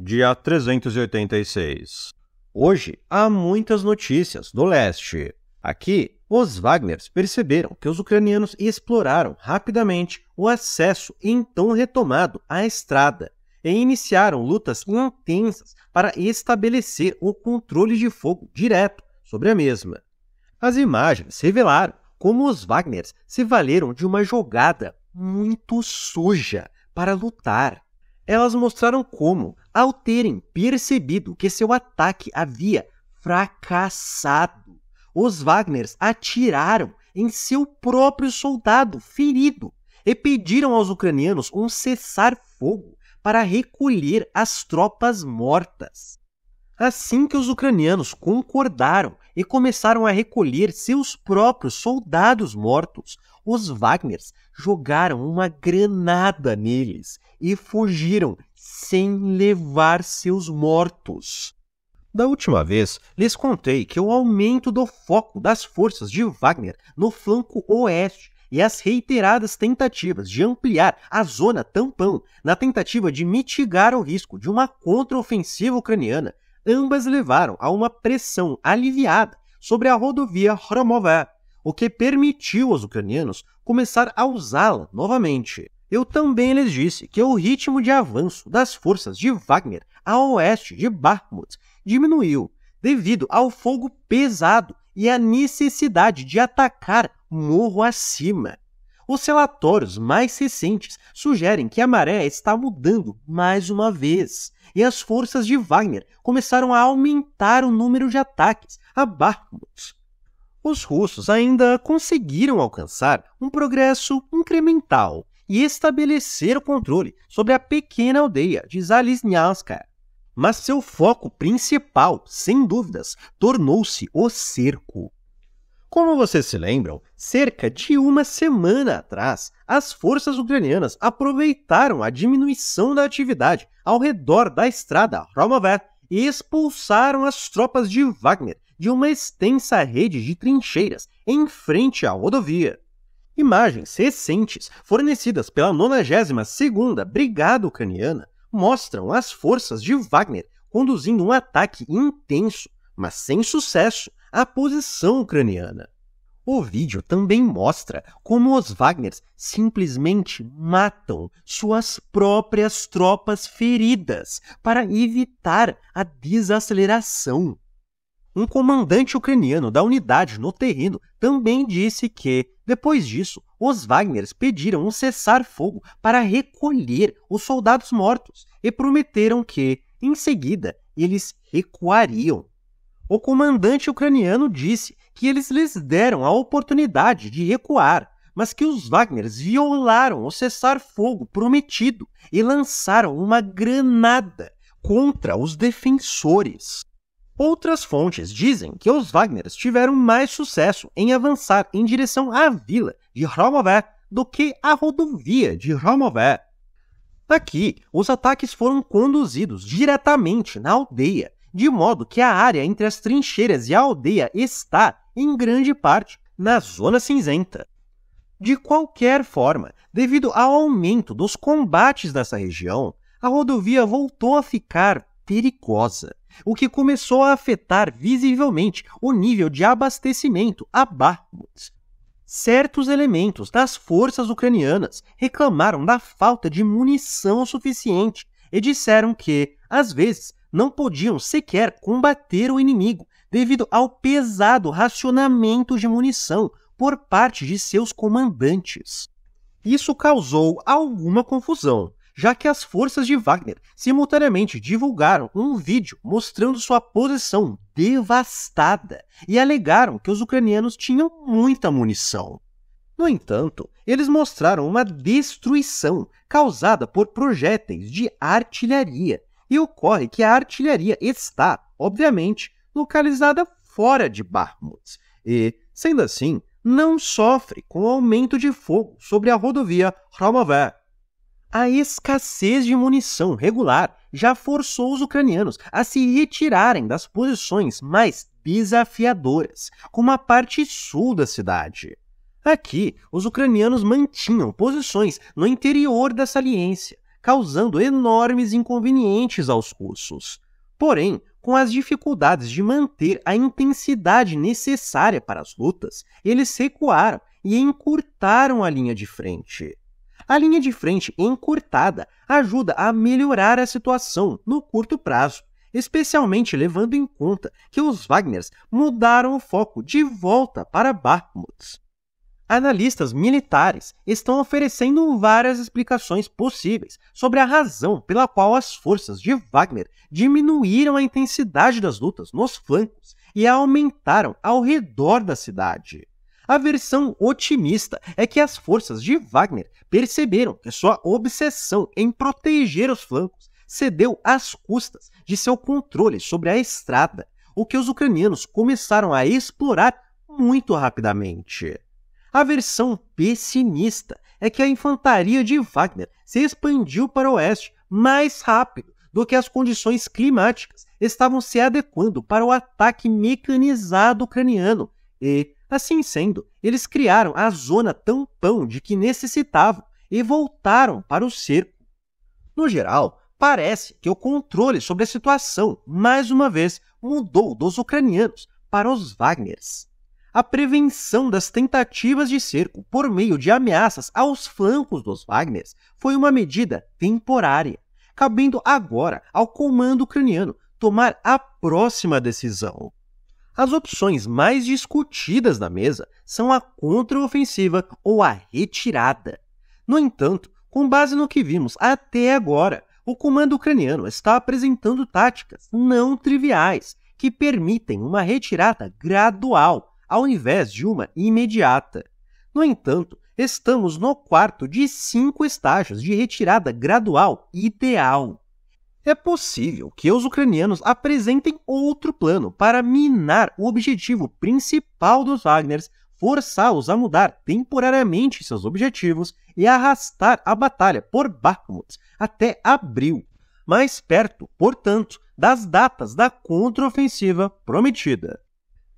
dia 386. Hoje há muitas notícias do leste. Aqui, os Wagners perceberam que os ucranianos exploraram rapidamente o acesso então retomado à estrada e iniciaram lutas intensas para estabelecer o controle de fogo direto sobre a mesma. As imagens revelaram como os Wagners se valeram de uma jogada muito suja para lutar elas mostraram como, ao terem percebido que seu ataque havia fracassado, os Wagners atiraram em seu próprio soldado ferido e pediram aos ucranianos um cessar-fogo para recolher as tropas mortas. Assim que os ucranianos concordaram e começaram a recolher seus próprios soldados mortos, os Wagners jogaram uma granada neles e fugiram sem levar seus mortos. Da última vez, lhes contei que o aumento do foco das forças de Wagner no flanco oeste e as reiteradas tentativas de ampliar a zona tampão na tentativa de mitigar o risco de uma contraofensiva ucraniana ambas levaram a uma pressão aliviada sobre a rodovia Hromová, o que permitiu aos ucranianos começar a usá-la novamente. Eu também lhes disse que o ritmo de avanço das forças de Wagner a oeste de Bakhmut diminuiu devido ao fogo pesado e à necessidade de atacar morro acima. Os relatórios mais recentes sugerem que a maré está mudando mais uma vez, e as forças de Wagner começaram a aumentar o número de ataques a Bakhmut. Os russos ainda conseguiram alcançar um progresso incremental e estabelecer o controle sobre a pequena aldeia de Zalisnyanska. Mas seu foco principal, sem dúvidas, tornou-se o cerco. Como vocês se lembram, cerca de uma semana atrás, as forças ucranianas aproveitaram a diminuição da atividade ao redor da estrada Romovet e expulsaram as tropas de Wagner de uma extensa rede de trincheiras em frente à rodovia. Imagens recentes fornecidas pela 92ª Brigada Ucraniana mostram as forças de Wagner conduzindo um ataque intenso mas sem sucesso, a posição ucraniana. O vídeo também mostra como os Wagners simplesmente matam suas próprias tropas feridas para evitar a desaceleração. Um comandante ucraniano da unidade no terreno também disse que, depois disso, os Wagners pediram um cessar-fogo para recolher os soldados mortos e prometeram que, em seguida, eles recuariam. O comandante ucraniano disse que eles lhes deram a oportunidade de recuar, mas que os Wagners violaram o cessar-fogo prometido e lançaram uma granada contra os defensores. Outras fontes dizem que os Wagners tiveram mais sucesso em avançar em direção à vila de Romové do que à rodovia de Romové. Aqui, os ataques foram conduzidos diretamente na aldeia, de modo que a área entre as trincheiras e a aldeia está, em grande parte, na zona cinzenta. De qualquer forma, devido ao aumento dos combates nessa região, a rodovia voltou a ficar perigosa, o que começou a afetar visivelmente o nível de abastecimento a Bakhmut. Certos elementos das forças ucranianas reclamaram da falta de munição suficiente e disseram que, às vezes, não podiam sequer combater o inimigo devido ao pesado racionamento de munição por parte de seus comandantes. Isso causou alguma confusão, já que as forças de Wagner simultaneamente divulgaram um vídeo mostrando sua posição devastada e alegaram que os ucranianos tinham muita munição. No entanto, eles mostraram uma destruição causada por projéteis de artilharia e ocorre que a artilharia está, obviamente, localizada fora de Bakhmut e, sendo assim, não sofre com o aumento de fogo sobre a rodovia Romová. A escassez de munição regular já forçou os ucranianos a se retirarem das posições mais desafiadoras, como a parte sul da cidade. Aqui, os ucranianos mantinham posições no interior da saliência, causando enormes inconvenientes aos cursos. Porém, com as dificuldades de manter a intensidade necessária para as lutas, eles recuaram e encurtaram a linha de frente. A linha de frente encurtada ajuda a melhorar a situação no curto prazo, especialmente levando em conta que os Wagners mudaram o foco de volta para Bakhmut. Analistas militares estão oferecendo várias explicações possíveis sobre a razão pela qual as forças de Wagner diminuíram a intensidade das lutas nos flancos e a aumentaram ao redor da cidade. A versão otimista é que as forças de Wagner perceberam que sua obsessão em proteger os flancos cedeu às custas de seu controle sobre a estrada, o que os ucranianos começaram a explorar muito rapidamente. A versão pessimista é que a infantaria de Wagner se expandiu para o oeste mais rápido do que as condições climáticas estavam se adequando para o ataque mecanizado ucraniano e, assim sendo, eles criaram a zona tampão de que necessitavam e voltaram para o cerco. No geral, parece que o controle sobre a situação, mais uma vez, mudou dos ucranianos para os Wagners a prevenção das tentativas de cerco por meio de ameaças aos flancos dos Wagners foi uma medida temporária, cabendo agora ao comando ucraniano tomar a próxima decisão. As opções mais discutidas na mesa são a contraofensiva ou a retirada. No entanto, com base no que vimos até agora, o comando ucraniano está apresentando táticas não triviais que permitem uma retirada gradual ao invés de uma imediata. No entanto, estamos no quarto de cinco estágios de retirada gradual ideal. É possível que os ucranianos apresentem outro plano para minar o objetivo principal dos Wagners, forçá-los a mudar temporariamente seus objetivos e arrastar a batalha por Bakhmut até abril, mais perto, portanto, das datas da contraofensiva prometida.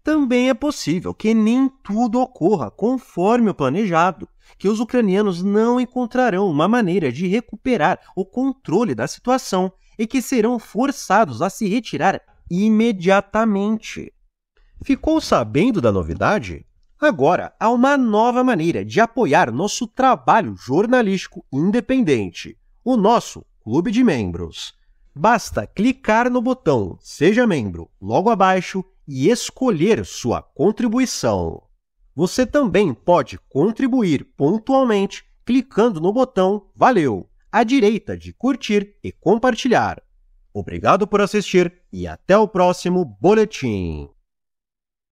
Também é possível que nem tudo ocorra conforme o planejado, que os ucranianos não encontrarão uma maneira de recuperar o controle da situação e que serão forçados a se retirar imediatamente. Ficou sabendo da novidade? Agora há uma nova maneira de apoiar nosso trabalho jornalístico independente, o nosso Clube de Membros. Basta clicar no botão Seja Membro logo abaixo e escolher sua contribuição. Você também pode contribuir pontualmente clicando no botão Valeu à direita de curtir e compartilhar. Obrigado por assistir e até o próximo boletim.